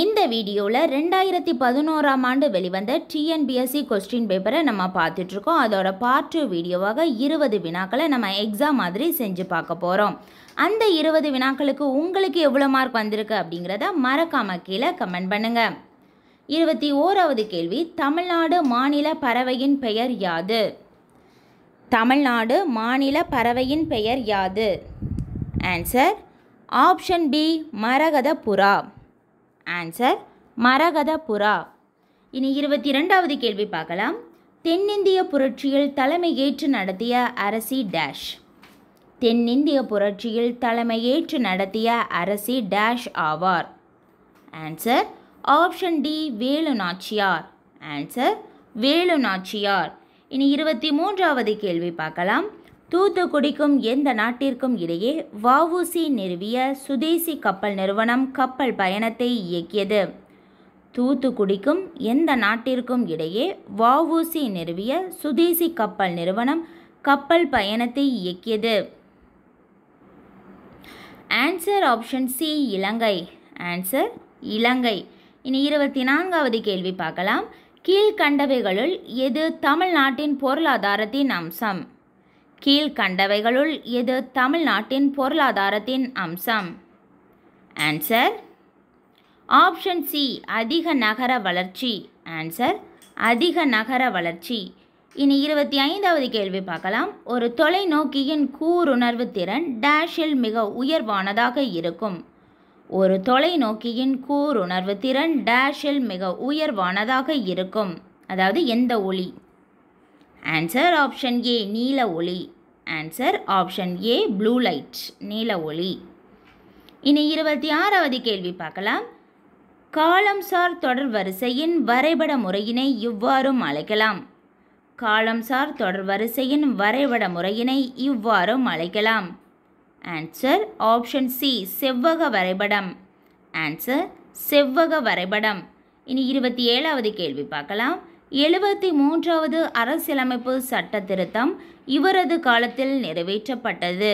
இந்த வீடியோவில் ரெண்டாயிரத்தி பதினோராம் ஆண்டு வெளிவந்த டிஎன்பிஎஸ்சி கொஸ்டின் பேப்பரை நம்ம பார்த்துட்ருக்கோம் அதோட பார்ட் டூ வீடியோவாக இருபது வினாக்களை நம்ம எக்ஸாம் மாதிரி செஞ்சு பார்க்க போகிறோம் அந்த இருபது வினாக்களுக்கு உங்களுக்கு எவ்வளோ மார்க் வந்திருக்கு அப்படிங்கிறத மறக்காம கீழே கமெண்ட் பண்ணுங்கள் இருபத்தி ஓராவது கேள்வி தமிழ்நாடு மாநில பறவையின் பெயர் யாது தமிழ்நாடு மாநில பறவையின் பெயர் யாது ஆன்சர் ஆப்ஷன் பி மரகத புறா ஆன்சர் மரகத புறா இனி இருபத்தி ரெண்டாவது கேள்வி பார்க்கலாம் தென்னிந்திய புரட்சியில் தலைமையேற்று நடத்திய அரசி டேஷ் தென்னிந்திய புரட்சியில் தலைமை ஏற்று நடத்திய அரசி டேஷ் ஆவார் answer option D Velu Nachiyar answer Velu Nachiyar இனி இருபத்தி மூன்றாவது கேள்வி பார்க்கலாம் தூத்துக்குடிக்கும் எந்த நாட்டிற்கும் இடையே வவுசி நிறுவிய சுதேசி கப்பல் நிறுவனம் கப்பல் பயணத்தை இயக்கியது தூத்துக்குடிக்கும் எந்த நாட்டிற்கும் இடையே வவுசி நிறுவிய சுதேசி கப்பல் நிறுவனம் கப்பல் பயணத்தை இயக்கியது answer option C Ilangai answer Ilangai இனி இருபத்தி நான்காவது கேள்வி பார்க்கலாம் கீழ்கண்டவைகளுள் எது தமிழ்நாட்டின் பொருளாதாரத்தின் அம்சம் கீழ்கண்டவைகளுள் எது தமிழ்நாட்டின் பொருளாதாரத்தின் அம்சம் ஆன்சர் ஆப்ஷன் சி அதிக நகர வளர்ச்சி ஆன்சர் அதிக நகர வளர்ச்சி இனி இருபத்தி ஐந்தாவது கேள்வி பார்க்கலாம் ஒரு தொலைநோக்கியின் கூருணர்வு திறன் டேஷில் மிக உயர்வானதாக இருக்கும் ஒரு தொலைநோக்கியின் கூருணர்வு திறன் டேஷில் மிக உயர்வானதாக இருக்கும் அதாவது எந்த ஒளி ஆன்சர் ஆப்ஷன் ஏ நீல ஒளி answer option A blue light நீல ஒளி இனி இருபத்தி ஆறாவது கேள்வி பார்க்கலாம் காலம்சார் தொடர் வரிசையின் வரைபட முறையினை இவ்வாறும் அழைக்கலாம் காலம்சார் தொடர் வரிசையின் வரைபட முறையினை இவ்வாறும் அழைக்கலாம் ஆன்சர் ஆப்ஷன் சி செவ்வக வரைபடம் ஆன்சர் செவ்வக வரைபடம் இனி இருபத்தி ஏழாவது கேள்வி பார்க்கலாம் எழுபத்தி மூன்றாவது அரசியலமைப்பு சட்ட திருத்தம் இவரது காலத்தில் நிறைவேற்றப்பட்டது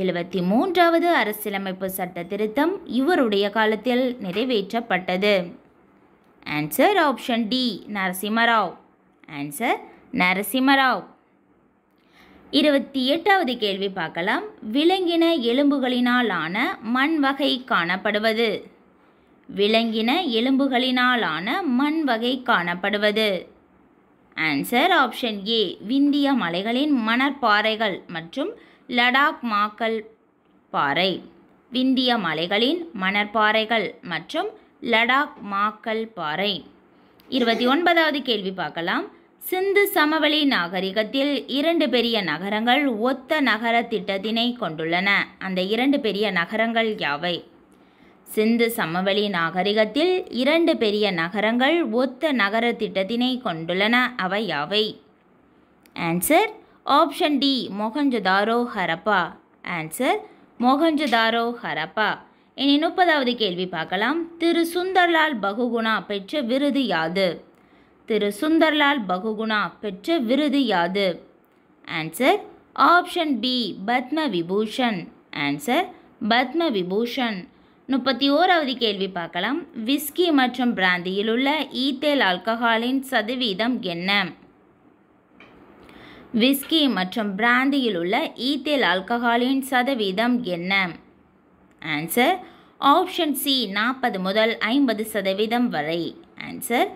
எழுபத்தி மூன்றாவது அரசியலமைப்பு சட்ட திருத்தம் இவருடைய காலத்தில் நிறைவேற்றப்பட்டது answer option D Narasimha Rao answer Narasimha Rao இருபத்தி எட்டாவது கேள்வி பார்க்கலாம் விலங்கின எலும்புகளினால் ஆன மண் வகை காணப்படுவது விலங்கின எலும்புகளினாலான மண் வகை காணப்படுவது ஆன்சர் ஆப்ஷன் ஏ விந்திய மலைகளின் மணற்பாறைகள் மற்றும் லடாக் மாக்கல் பாறை விந்திய மலைகளின் மணற்பாறைகள் மற்றும் லடாக் மாக்கல் பாறை இருபத்தி ஒன்பதாவது கேள்வி பார்க்கலாம் சிந்து சமவெளி நாகரிகத்தில் இரண்டு பெரிய நகரங்கள் ஒத்த நகர திட்டத்தினை கொண்டுள்ளன அந்த இரண்டு பெரிய நகரங்கள் யாவை சிந்து சமவெளி நாகரிகத்தில் இரண்டு பெரிய நகரங்கள் ஒத்த நகர திட்டத்தினை கொண்டுள்ளன அவை யாவை answer option D Mohenjodaro Harappa answer Mohenjodaro Harappa இனி முப்பதாவது கேள்வி பார்க்கலாம் திரு சுந்தர்லால் பகுகுணா பெற்ற விருது யாது திரு சுந்தர்லால் பகுகுணா பெற்ற விருது யாது answer option B Padma Vibhushan answer Padma Vibhushan முப்பத்தி ஓராவது கேள்வி பார்க்கலாம் விஸ்கி மற்றும் பிராந்தியில் உள்ள ஈத்தேல் ஆல்கஹாலின் சதவீதம் என்ன விஸ்கி மற்றும் பிராந்தியில் உள்ள ஈத்தேல் ஆல்கஹாலின் சதவீதம் என்ன ஆன்சர் ஆப்ஷன் சி நாற்பது முதல் ஐம்பது சதவீதம் வரை ஆன்சர்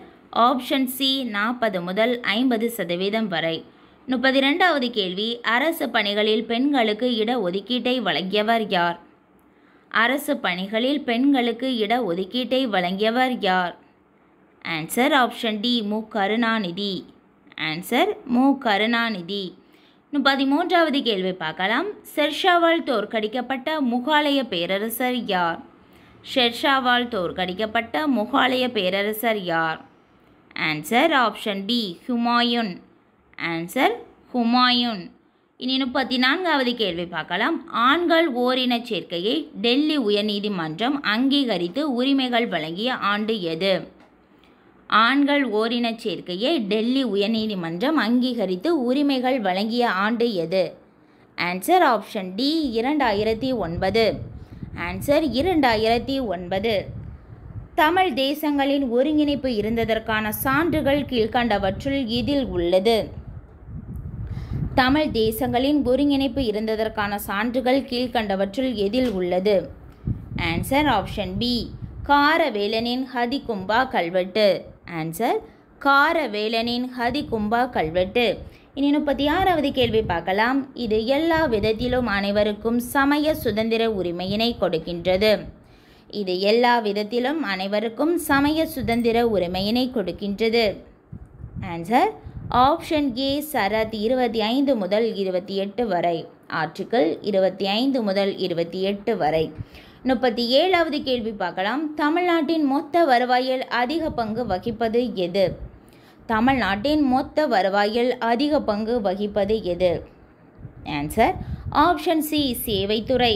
ஆப்ஷன் சி நாற்பது முதல் ஐம்பது சதவீதம் வரை முப்பத்தி ரெண்டாவது கேள்வி அரசு பணிகளில் பெண்களுக்கு இட ஒதுக்கீட்டை வழங்கியவர் யார் அரசு பணிகளில் பெண்களுக்கு இட ஒதுக்கீட்டை வழங்கியவர் யார் ஆன்சர் ஆப்ஷன் டி மு கருணாநிதி ஆன்சர் மு கருணாநிதி பதிமூன்றாவது கேள்வி பார்க்கலாம் ஷெர்ஷாவால் தோற்கடிக்கப்பட்ட முகாலய பேரரசர் யார் ஷெர்ஷாவால் தோற்கடிக்கப்பட்ட முகாலய பேரரசர் யார் answer option B Humayun answer Humayun இனி முப்பத்தி நான்காவது கேள்வி பார்க்கலாம் ஆண்கள் ஓரின சேர்க்கையை டெல்லி உயர்நீதிமன்றம் அங்கீகரித்து உரிமைகள் வழங்கிய ஆண்டு எது ஆண்கள் ஓரின சேர்க்கையை டெல்லி உயர்நீதிமன்றம் அங்கீகரித்து உரிமைகள் வழங்கிய ஆண்டு எது ஆன்சர் ஆப்ஷன் டி இரண்டாயிரத்தி ஒன்பது ஆன்சர் இரண்டாயிரத்தி ஒன்பது தமிழ் தேசங்களின் ஒருங்கிணைப்பு இருந்ததற்கான சான்றுகள் கீழ்கண்டவற்றுள் இதில் உள்ளது தமிழ் தேசங்களின் ஒருங்கிணைப்பு இருந்ததற்கான சான்றுகள் கீழ்கண்டவற்றுள் எதில் உள்ளது ஆன்சர் ஆப்ஷன் பி காரவேலனின் ஹதி கும்பா கல்வெட்டு ஆன்சர் காரவேலனின் ஹதி கும்பா கல்வெட்டு இனி முப்பத்தி ஆறாவது கேள்வி பார்க்கலாம் இது எல்லா விதத்திலும் அனைவருக்கும் சமய சுதந்திர உரிமையினை கொடுக்கின்றது இது எல்லா விதத்திலும் அனைவருக்கும் சமய சுதந்திர உரிமையினை கொடுக்கின்றது ஆன்சர் ஆப்ஷன் ஏ சரத் இருபத்தி ஐந்து முதல் இருபத்தி எட்டு வரை ஆர்டிக்கிள் இருபத்தி ஐந்து முதல் இருபத்தி எட்டு வரை முப்பத்தி ஏழாவது கேள்வி பார்க்கலாம் தமிழ்நாட்டின் மொத்த வருவாயில் அதிக பங்கு வகிப்பது எது தமிழ்நாட்டின் மொத்த வருவாயில் அதிக பங்கு வகிப்பது எது ஆன்சர் ஆப்ஷன் சி சேவைத்துறை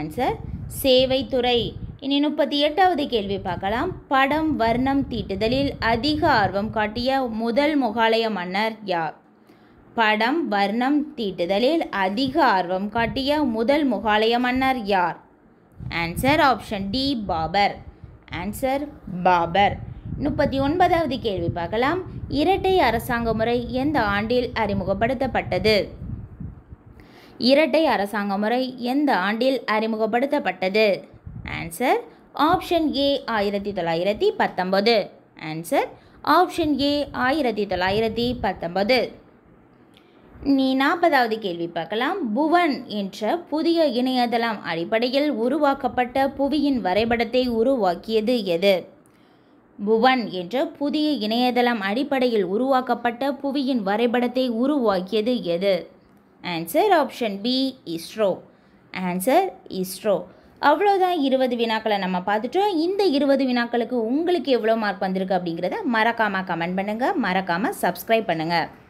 ஆன்சர் சேவைத்துறை இனி முப்பத்தி எட்டாவது கேள்வி பார்க்கலாம் படம் வர்ணம் தீட்டுதலில் அதிக ஆர்வம் காட்டிய முதல் முகாலய மன்னர் யார் படம் வர்ணம் தீட்டுதலில் அதிக ஆர்வம் காட்டிய முதல் முகாலய மன்னர் யார் answer option D Babur answer Babur முப்பத்தி ஒன்பதாவது கேள்வி பார்க்கலாம் இரட்டை அரசாங்க முறை எந்த ஆண்டில் அறிமுகப்படுத்தப்பட்டது இரட்டை அரசாங்க முறை எந்த ஆண்டில் அறிமுகப்படுத்தப்பட்டது ஆன்சர் ஆப்ஷன் ஏ ஆயிரத்தி தொள்ளாயிரத்தி பத்தொம்பது ஆன்சர் ஆப்ஷன் ஏ ஆயிரத்தி தொள்ளாயிரத்தி பத்தொம்பது நீ நாற்பதாவது கேள்வி பார்க்கலாம் புவன் என்ற புதிய இணையதளம் அடிப்படையில் உருவாக்கப்பட்ட புவியின் வரைபடத்தை உருவாக்கியது எது புவன் என்ற புதிய இணையதளம் அடிப்படையில் உருவாக்கப்பட்ட புவியின் வரைபடத்தை உருவாக்கியது எது answer option B ISRO answer ISRO அவ்வளோதான் இருபது வினாக்களை நம்ம பார்த்துட்டோம் இந்த இருபது வினாக்களுக்கு உங்களுக்கு எவ்வளோ மார்க் வந்திருக்கு அப்படிங்கிறத மறக்காமல் கமெண்ட் பண்ணுங்கள் மறக்காமல் சப்ஸ்கிரைப் பண்ணுங்கள்